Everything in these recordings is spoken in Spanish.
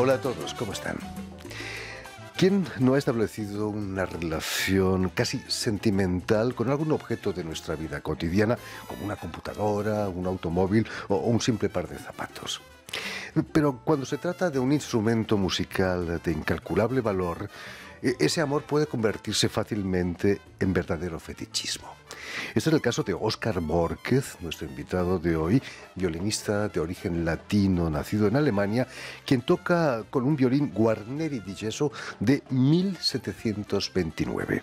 Hola a todos, ¿cómo están? ¿Quién no ha establecido una relación casi sentimental con algún objeto de nuestra vida cotidiana, como una computadora, un automóvil o un simple par de zapatos? Pero cuando se trata de un instrumento musical de incalculable valor, e-, ese amor puede convertirse fácilmente en verdadero fetichismo. Este es el caso de Óscar Mórquez, nuestro invitado de hoy, violinista de origen latino, nacido en Alemania, quien toca con un violín Guarneri di Gesso de 1729,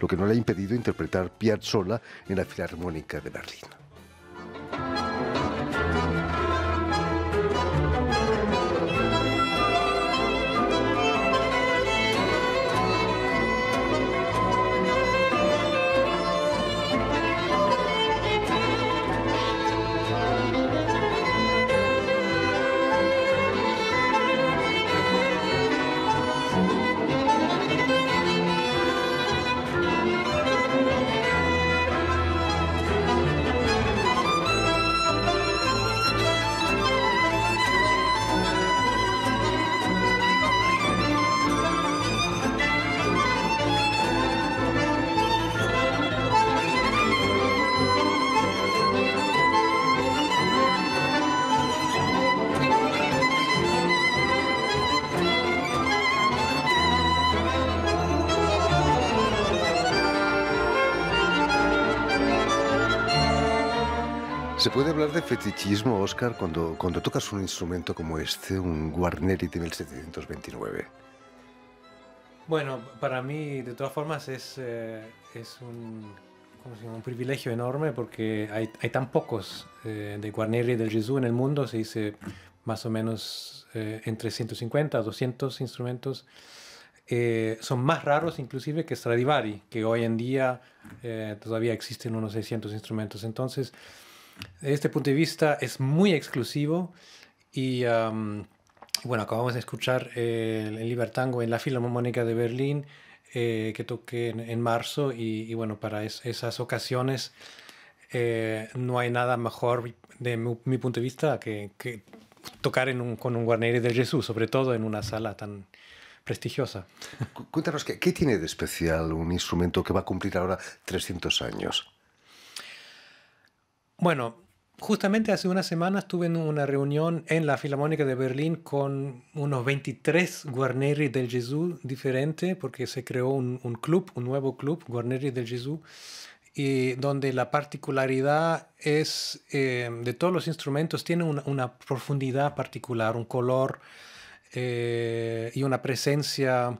lo que no le ha impedido interpretar Piazzolla en la Filarmónica de Berlín. puede hablar de fetichismo, Oscar, cuando, cuando tocas un instrumento como este, un Guarneri de 1729? Bueno, para mí, de todas formas, es, eh, es un, privilegio enorme porque hay, hay tan pocos eh, de Guarneri y del Jesús en el mundo, se dice más o menos eh, entre 150 a 200 instrumentos. son más raros inclusive que Stradivari, que hoy en día todavía existen unos 600 instrumentos. Entonces, de este punto de vista es muy exclusivo y bueno, acabamos de escuchar el, Libertango en la Filarmónica de Berlín eh, que toqué en, marzo y, bueno, para esas ocasiones eh, no hay nada mejor de mi, punto de vista que, que tocar en con un guarneri del Jesús, sobre todo en una sala tan prestigiosa. Cuéntanos, ¿qué tiene de especial un instrumento que va a cumplir ahora 300 años? Bueno, justamente hace unas semanas tuve una reunión en la Filarmónica de Berlín con unos 23 Guarneri del Jesús diferente porque se creó un, club, un nuevo club, Guarneri del Jesús, y donde la particularidad es eh, de todos los instrumentos tiene una, profundidad particular, un color eh, y una presencia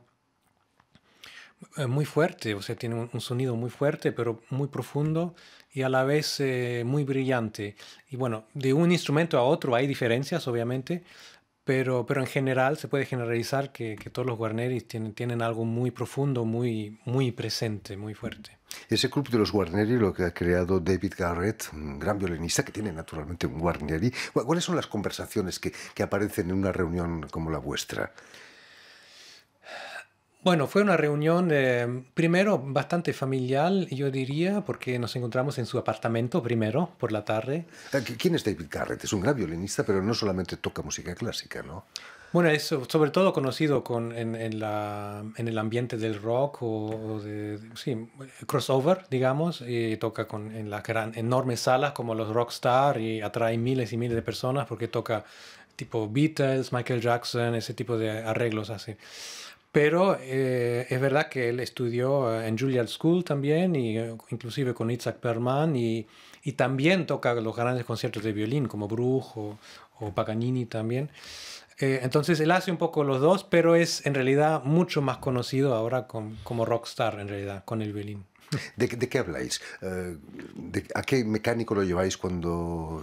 eh, muy fuerte, o sea, tiene un sonido muy fuerte, pero muy profundo y a la vez eh, muy brillante. Y bueno, de un instrumento a otro hay diferencias, obviamente, pero, pero en general se puede generalizar que, que todos los Guarneris tienen, tienen algo muy profundo, muy, muy presente, muy fuerte. Ese club de los Guarneri lo que ha creado David Garrett, un gran violinista que tiene naturalmente un Guarneri. ¿Cuáles son las conversaciones que, que aparecen en una reunión como la vuestra? Bueno, fue una reunión em, primero bastante familiar, yo diría, porque nos encontramos en su apartamento primero por la tarde. Ah, ¿Quién es David Garrett? Es un gran violinista, pero no solamente toca música clásica, ¿no? Bueno, es sobre todo conocido con, en, la, en, el ambiente del rock o, de, sí, crossover, digamos, y toca con, en las enormes salas como los Rockstar y atrae miles y miles de personas porque toca tipo Beatles, Michael Jackson, ese tipo de arreglos así. Pero eh, es verdad que él estudió eh, en Juilliard School también, y, eh, inclusive con Isaac Perman, y, y también toca los grandes conciertos de violín, como Bruch o, Paganini también. entonces él hace un poco los dos, pero es en realidad mucho más conocido ahora como rockstar, en realidad, con el violín. ¿De, qué habláis? Eh, ¿A qué mecánico lo lleváis cuando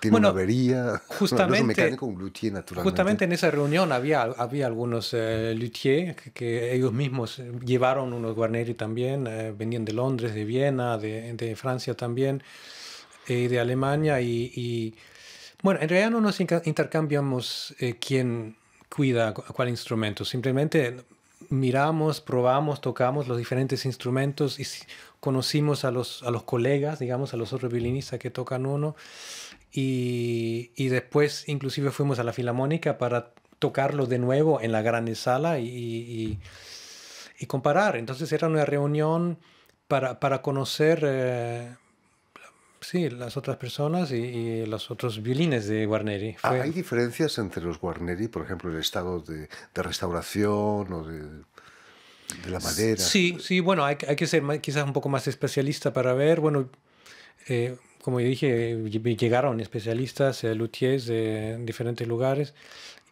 tiene una avería? Justamente, mecánico, Justamente en esa reunión había, había algunos eh, luthiers que, ellos mismos eh, llevaron unos Guarneri también, venían de Londres, de Viena, de, Francia también, y de Alemania. Y, bueno, en realidad no nos intercambiamos quién cuida cuál instrumento, simplemente miramos, probamos, tocamos los diferentes instrumentos y conocimos a los, a los colegas, digamos, a los otros violinistas que tocan uno. Y, después inclusive fuimos a la Filarmónica para tocarlo de nuevo en la gran sala y, comparar. Entonces era una reunión para, conocer eh, Sí, las otras personas y, los otros violines de Guarneri. Ah, ¿Hay diferencias entre los Guarneri, por ejemplo, el estado de, restauración o de, la madera? Sí, sí, bueno, hay, que ser quizás un poco más especialista para ver, bueno... Eh, como dije, llegaron especialistas, eh, luthiers de diferentes lugares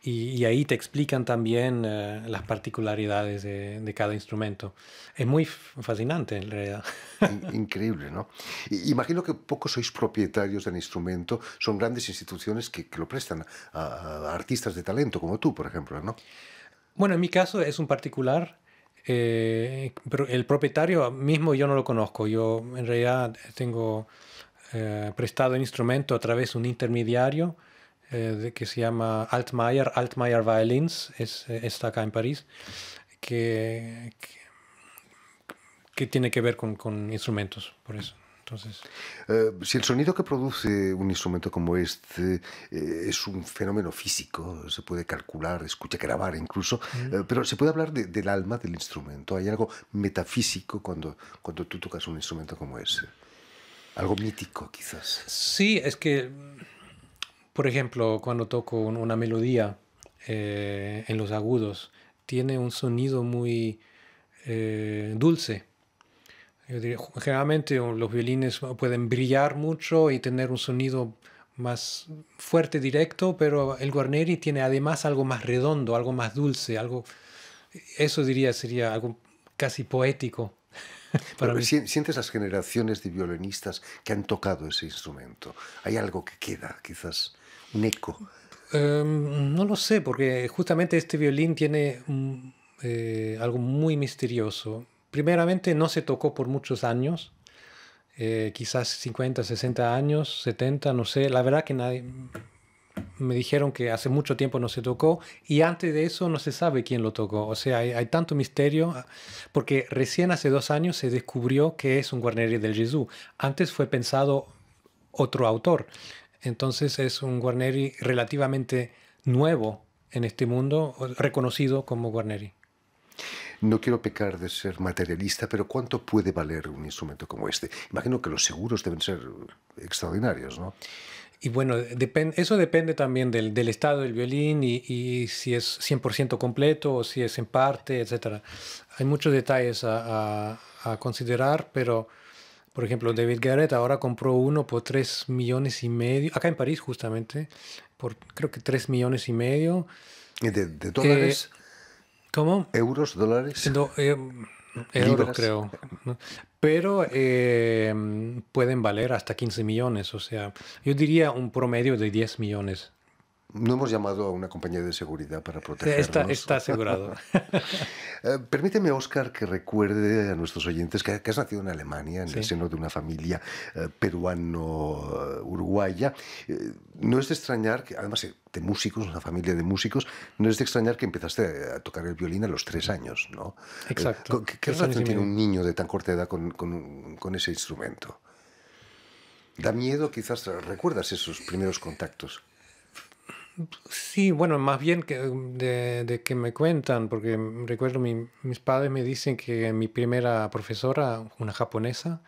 y, ahí te explican también eh, las particularidades de, cada instrumento. Es muy fascinante en realidad. Increíble, ¿no? Imagino que pocos sois propietarios del instrumento, son grandes instituciones que, lo prestan a, artistas de talento como tú, por ejemplo, ¿no? Bueno, en mi caso es un particular, eh, el propietario mismo yo no lo conozco. Yo en realidad tengo eh, prestado el instrumento a través de un intermediario eh, que se llama Altmaier, Altmaier Violins, es, eh, está acá en París, que, que, tiene que ver con, con, instrumentos, por eso. Entonces... Eh, si el sonido que produce un instrumento como este es un fenómeno físico, se puede calcular, escuchar, grabar incluso, pero se puede hablar del alma del instrumento. Hay algo metafísico cuando, cuando tú tocas un instrumento como ese. Algo mítico, quizás. Sí, es que por ejemplo, cuando toco una melodía eh, en los agudos, tiene un sonido muy eh, dulce. generalmente los violines pueden brillar mucho y tener un sonido más fuerte, directo, pero el Guarneri tiene además algo más redondo, algo más dulce, algo, eso diría sería algo casi poético. Para ¿Sientes las generaciones de violinistas que han tocado ese instrumento? ¿Hay algo que queda, quizás? Em, no lo sé, porque justamente este violín tiene mm, eh, algo muy misterioso. Primeramente no se tocó por muchos años, eh, quizás 50, 60 años, 70, no sé. La verdad que nadie, mm, me dijeron que hace mucho tiempo no se tocó y antes de eso no se sabe quién lo tocó. O sea, hay, hay tanto misterio ah, porque recién hace dos años se descubrió que es un guarneri del Jesús. Antes fue pensado otro autor. Entonces es un Guarneri relativamente nuevo en este mundo, reconocido como Guarneri. No quiero pecar de ser materialista, pero ¿cuánto puede valer un instrumento como este? Imagino que los seguros deben ser extraordinarios, ¿no? Y bueno, eso depende también del, estado del violín y, si es 100% completo o si es en parte, etc. Hay muchos detalles a considerar, pero por ejemplo, David Garrett ahora compró uno por 3 millones y medio, acá en París justamente, por creo que 3 millones y medio. ¿De, eh, dólares? ¿Cómo? ¿Euros, dólares? Eh, euros creo. Pero eh, pueden valer hasta 15 millones, o sea, yo diría un promedio de 10 millones no hemos llamado a una compañía de seguridad para protegernos. Está, asegurado. Eh, permíteme, Oscar, que recuerde a nuestros oyentes que, has nacido en Alemania, en el seno de una familia eh, peruano-uruguaya. Eh, no es de extrañar que, además de músicos, una familia de músicos, no es de extrañar que empezaste a tocar el violín a los tres años, ¿no? Exacto. ¿Qué, relación tiene un niño de tan corta edad con, con ese instrumento? ¿Da miedo? Quizás recuerdas esos primeros contactos. Sí, bueno, más bien que mm, de, que me cuentan, porque mm, recuerdo mi, mis padres me dicen que mi primera profesora, una japonesa,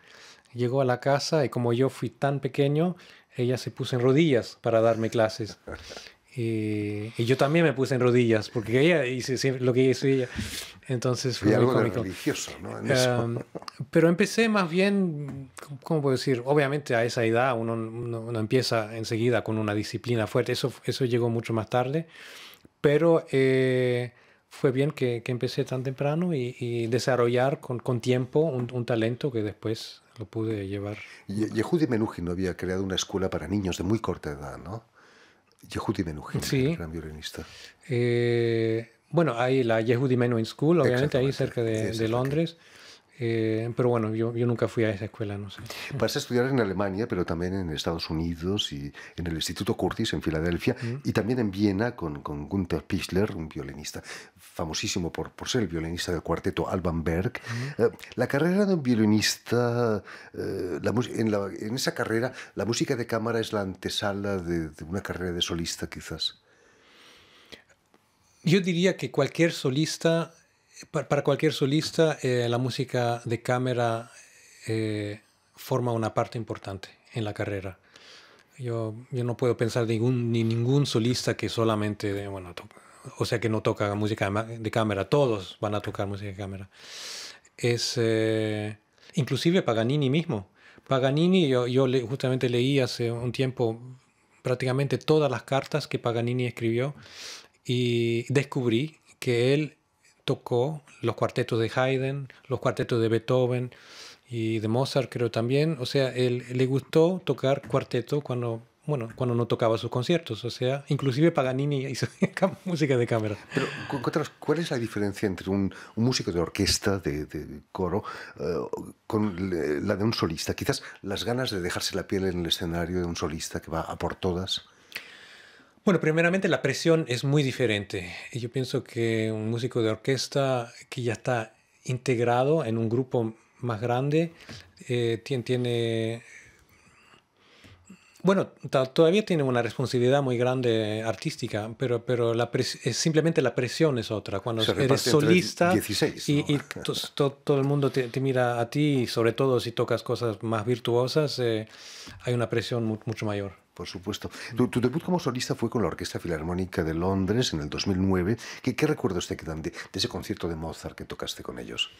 llegó a la casa y como yo fui tan pequeño, ella se puso en rodillas para darme clases. Eh, y yo también me puse en rodillas, porque ella hice lo que hizo ella. Entonces fue algo religioso, ¿no? pero empecé más bien, ¿cómo puedo decir? Obviamente a esa edad uno, empieza enseguida con una disciplina fuerte, eso, eso llegó mucho más tarde, pero eh, fue bien que, empecé tan temprano y, desarrollar con, con tiempo un, un talento que después lo pude llevar. Yehudi Menuhin había creado una escuela para niños de muy corta edad, ¿no? Yehudi Menuhin, el gran violinista. Eh, bueno, hay la Yehudi Menuhin School, obviamente, ahí cerca de, Londres. Eh, pero bueno, yo, yo, nunca fui a esa escuela, no sé. Vas a estudiar en Alemania, pero también en Estados Unidos y en el Instituto Curtis en Filadelfia mm. y también en Viena con, con Gunther Pichler, un violinista famosísimo por, por ser el violinista del cuarteto Alban Berg. Mm. Eh, la carrera de un violinista, eh, en, en, esa carrera, la música de cámara es la antesala de, de una carrera de solista, quizás. Yo diría que cualquier solista para, cualquier solista, eh, la música de cámara eh, forma una parte importante en la carrera. Yo, yo no puedo pensar ningún, ni ningún solista que solamente, bueno, o sea, que no toca música de cámara. Todos van a tocar música de cámara. Es, eh, inclusive Paganini mismo. Paganini, yo, yo le, justamente leí hace un tiempo prácticamente todas las cartas que Paganini escribió y descubrí que él tocó los cuartetos de Haydn, los cuartetos de Beethoven y de Mozart, creo también. O sea, él le gustó tocar cuarteto cuando bueno, cuando no tocaba sus conciertos. O sea, inclusive Paganini hizo música de cámara. Pero, ¿cuál es la diferencia entre un, músico de orquesta, de, coro, eh, con la de un solista? Quizás las ganas de dejarse la piel en el escenario de un solista que va a por todas. Bueno, primeramente la presión es muy diferente. Yo pienso que un músico de orquesta que ya está integrado en un grupo más grande eh, tiene, bueno, todavía tiene una responsabilidad muy grande artística, pero, pero la simplemente la presión es otra. Cuando eres solista y, todo el mundo te, mira a ti, sobre todo si tocas cosas más virtuosas, eh, hay una presión mucho mayor. Por supuesto. Mm. Tu, debut como solista fue con la Orquesta Filarmónica de Londres en el 2009. ¿Qué, qué recuerdos te quedan de, de, ese concierto de Mozart que tocaste con ellos?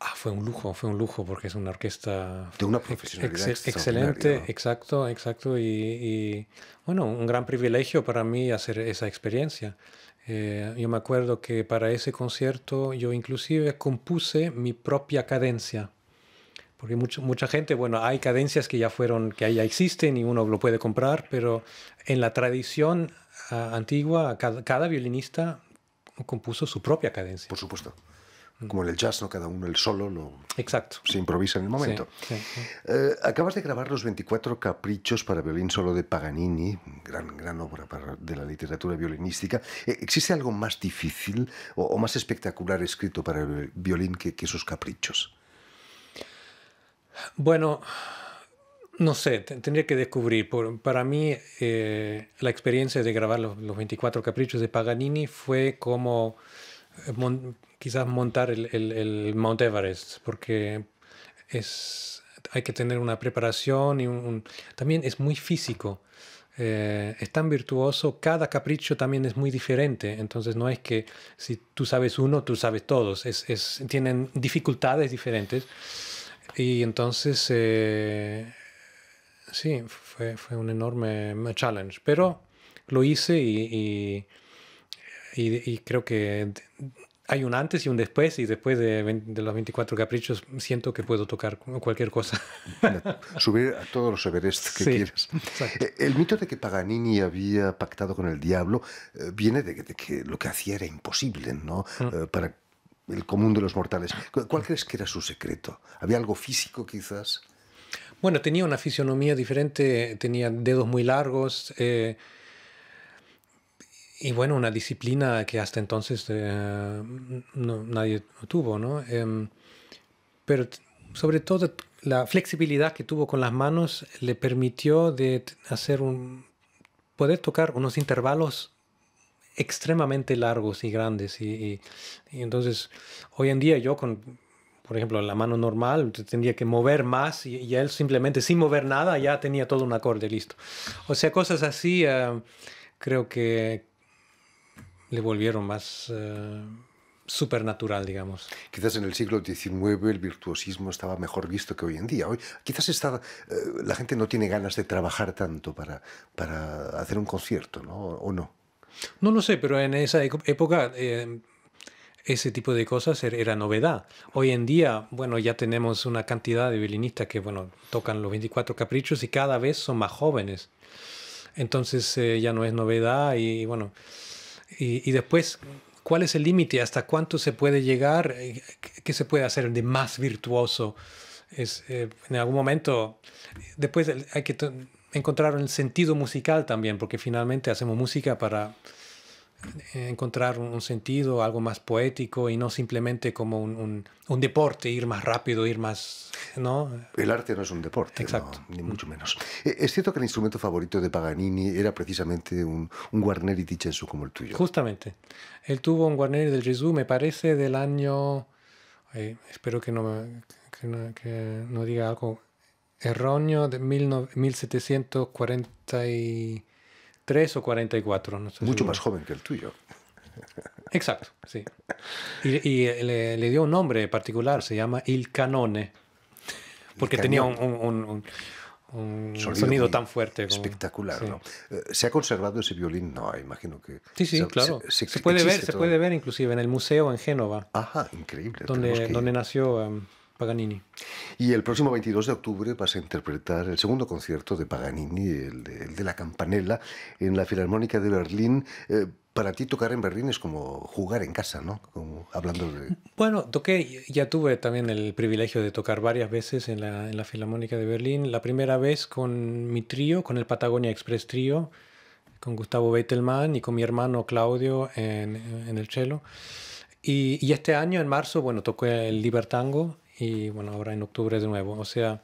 Ah, fue un lujo, fue un lujo, porque es una orquesta... De una profesionalidad excelente, exacto, exacto. Y, bueno, un gran privilegio para mí hacer esa experiencia. Eh, yo me acuerdo que para ese concierto yo inclusive compuse mi propia cadencia porque mucha gente, bueno, hay cadencias que ya fueron, que ya existen y uno lo puede comprar, pero en la tradición ah, antigua, cada, violinista compuso su propia cadencia. Por supuesto. Como en el jazz, ¿no? Cada uno el solo lo... Exacto. se improvisa en el momento. Eh, acabas de grabar los 24 caprichos para violín solo de Paganini, gran, gran obra de la literatura violinística. Eh, ¿Existe algo más difícil o, más espectacular escrito para el violín que, que esos caprichos? Bueno, no sé, tendría que descubrir. para mí, eh, la experiencia de grabar los, 24 caprichos de Paganini fue como eh, quizás montar el, el, Mount Everest, porque es, hay que tener una preparación y también es muy físico. Eh, es tan virtuoso, cada capricho también es muy diferente, entonces no es que si tú sabes uno, tú sabes todos, es, tienen dificultades diferentes y entonces, eh, sí, fue, fue, un enorme challenge, pero lo hice y, y, creo que hay un antes y un después, y después de, de los 24 caprichos siento que puedo tocar cualquier cosa. Subir a todos los Everest que quieras. Eh, el mito de que Paganini había pactado con el diablo eh, viene de que, lo que hacía era imposible, ¿no? Mm. Para el común de los mortales. ¿Cuál crees que era su secreto? ¿Había algo físico quizás? Bueno, tenía una fisionomía diferente, tenía dedos muy largos eh, y bueno, una disciplina que hasta entonces eh, nadie tuvo, ¿no? Em, pero sobre todo la flexibilidad que tuvo con las manos le permitió de hacer un, poder tocar unos intervalos extremadamente largos y grandes. Y, entonces, hoy en día yo con, por ejemplo, la mano normal tendría que mover más y, él simplemente sin mover nada ya tenía todo un acorde listo. O sea, cosas así ah, creo que le volvieron más... Eh, supernatural, digamos. Quizás en el siglo XIX el virtuosismo estaba mejor visto que hoy en día. Hoy, quizás está, eh, la gente no tiene ganas de trabajar tanto para, para hacer un concierto, ¿no? ¿O no? No lo sé, pero en esa época em, ese tipo de cosas er-, era novedad. Hoy en día, bueno, ya tenemos una cantidad de violinistas que, bueno, tocan los 24 caprichos y cada vez son más jóvenes. Entonces eh, ya no es novedad y, bueno, y, después ¿Cuál es el límite? ¿Hasta cuánto se puede llegar? Eh, ¿Qué se puede hacer de más virtuoso? Es, eh, en algún momento, después hay que encontraron el sentido musical también, porque finalmente hacemos música para eh, encontrar un, sentido, algo más poético y no simplemente como un, un, deporte, ir más rápido, ir más... ¿no? El arte no es un deporte, Exacto. ni mucho menos. Eh, es cierto que el instrumento favorito de Paganini era precisamente un, un Guarneri di Gesù como el tuyo. Justamente. Él tuvo un Guarneri del Gesù, me parece, del año... Eh, espero que no, que que no diga algo erróneo de 1743 o 44. Mucho más joven que el tuyo. Exacto, sí. Y, le, dio un nombre particular, se llama Il Canone, porque tenía un, sonido, tan fuerte. espectacular, ¿no? Eh, ¿Se ha conservado ese violín? No, imagino que... Sí, sí, se, claro. Se, puede ver, se puede ver inclusive en el museo en Génova. Ajá, increíble. Donde, donde nació... Em, Paganini. Y el próximo 22 de octubre vas a interpretar el segundo concierto de Paganini, el de, la campanella, en la Filarmónica de Berlín. Eh, para ti tocar en Berlín es como jugar en casa, ¿no? Como hablando de... Bueno, toqué, ya tuve también el privilegio de tocar varias veces en la, en Filarmónica de Berlín. La primera vez con mi trío, con el Patagonia Express Trío, con Gustavo Beitelmann y con mi hermano Claudio en, el cello. Y, y, este año, en marzo, bueno, toqué el Libertango y bueno, ahora en octubre de nuevo. O sea,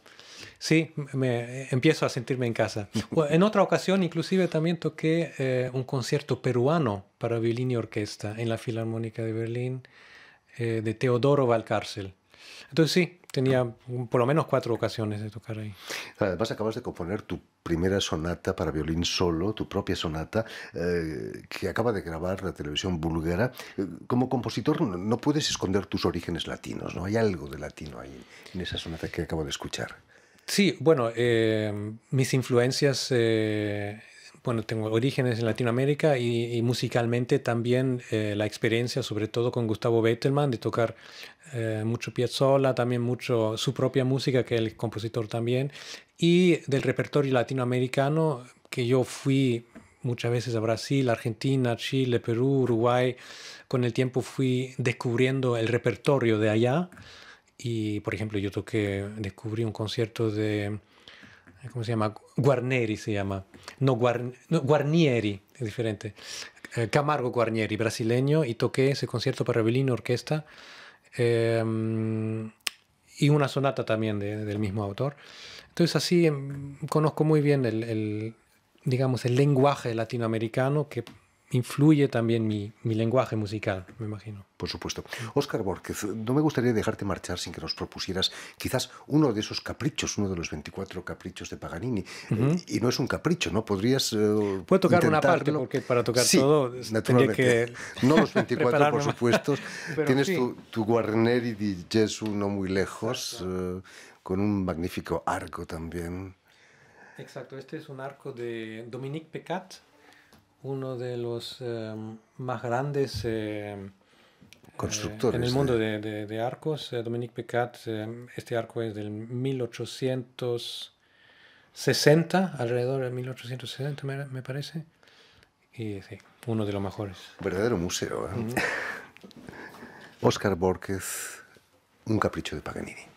sí, me, empiezo a sentirme en casa. en otra ocasión, inclusive también toqué eh, un concierto peruano para violín y orquesta en la Filarmónica de Berlín eh, de Teodoro Valcárcel. Entonces sí, tenía por lo menos cuatro ocasiones de tocar ahí. Además acabas de componer tu primera sonata para violín solo, tu propia sonata, eh, que acaba de grabar la televisión búlgara. Como compositor no puedes esconder tus orígenes latinos, ¿no? Hay algo de latino ahí en esa sonata que acabo de escuchar. Sí, bueno, eh, mis influencias eh, bueno, tengo orígenes en Latinoamérica y, musicalmente también eh, la experiencia, sobre todo con Gustavo Bettelman, de tocar eh, mucho Piazzolla, también mucho su propia música, que es el compositor también, y del repertorio latinoamericano, que yo fui muchas veces a Brasil, Argentina, Chile, Perú, Uruguay. Con el tiempo fui descubriendo el repertorio de allá. Y, por ejemplo, yo toqué, descubrí un concierto de eh, ¿cómo se llama? Guarneri se llama. No, Guar, Guarnieri, es diferente. Eh, Camargo Guarnieri, brasileño, y toqué ese concierto para violín orquesta. Em, y una sonata también del mismo autor. Entonces así em, conozco muy bien el, el, digamos, el lenguaje latinoamericano que influye también mi, lenguaje musical, me imagino. Por supuesto. Óscar Borges, no me gustaría dejarte marchar sin que nos propusieras quizás uno de esos caprichos, uno de los 24 caprichos de Paganini. Eh, y no es un capricho, ¿no? Podrías... Eh, Puedo tocar una parte, porque para tocar todo naturalmente. que... No los 24, por supuesto. Tienes tu, Guarneri di Gesù no muy lejos, eh, con un magnífico arco también. Exacto, este es un arco de Dominique Pecat, uno de los em, más grandes em, eh, constructores en el mundo de, arcos, eh, Dominique Pecat em, este arco es del 1860, alrededor de 1860 me, parece. Y sí, uno de los mejores. Verdadero museo. Oscar ¿eh? Borges, un capricho de Paganini.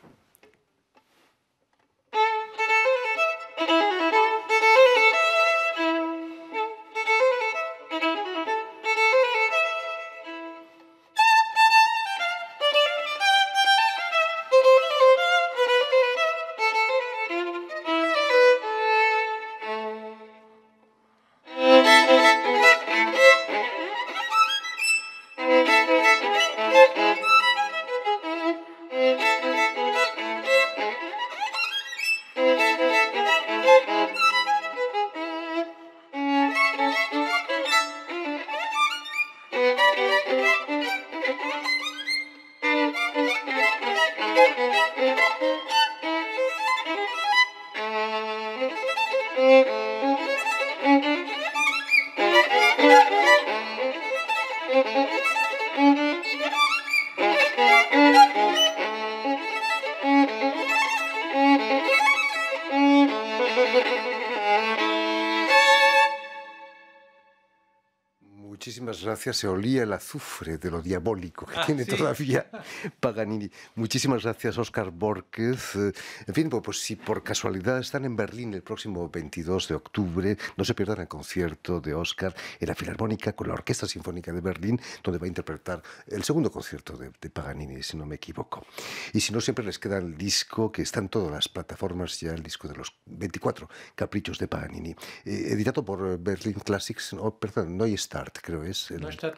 Muchísimas gracias. Se olía el azufre de lo diabólico que ah, tiene todavía Paganini. Muchísimas gracias, Oscar Borges. Eh, en fin, pues si por casualidad están en Berlín el próximo 22 de octubre, no se pierdan el concierto de Oscar en la Filarmónica con la Orquesta Sinfónica de Berlín, donde va a interpretar el segundo concierto de, Paganini, si no me equivoco. Y si no, siempre les queda el disco que está en todas las plataformas, ya el disco de los 24 caprichos de Paganini, eh, editado por eh, Berlin Classics, no, perdón, start creo es el, Neustadt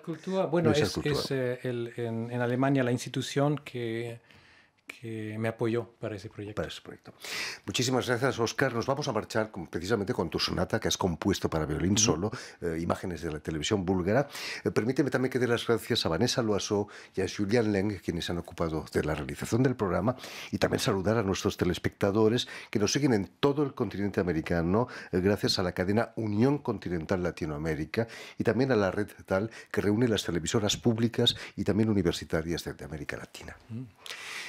Bueno, es, es eh, el, en, en, Alemania la institución que que me apoyó para ese proyecto. Para ese proyecto. Muchísimas gracias, Oscar. Nos vamos a marchar precisamente con tu sonata que has compuesto para violín solo, eh, imágenes de la televisión búlgara. Eh, permíteme también que dé las gracias a Vanessa Loaso y a Julian Leng, quienes han ocupado de la realización del programa, y también saludar a nuestros telespectadores que nos siguen en todo el continente americano, eh, gracias a la cadena Unión Continental Latinoamérica y también a la red TAL, que reúne las televisoras públicas y también universitarias de, América Latina. Mm.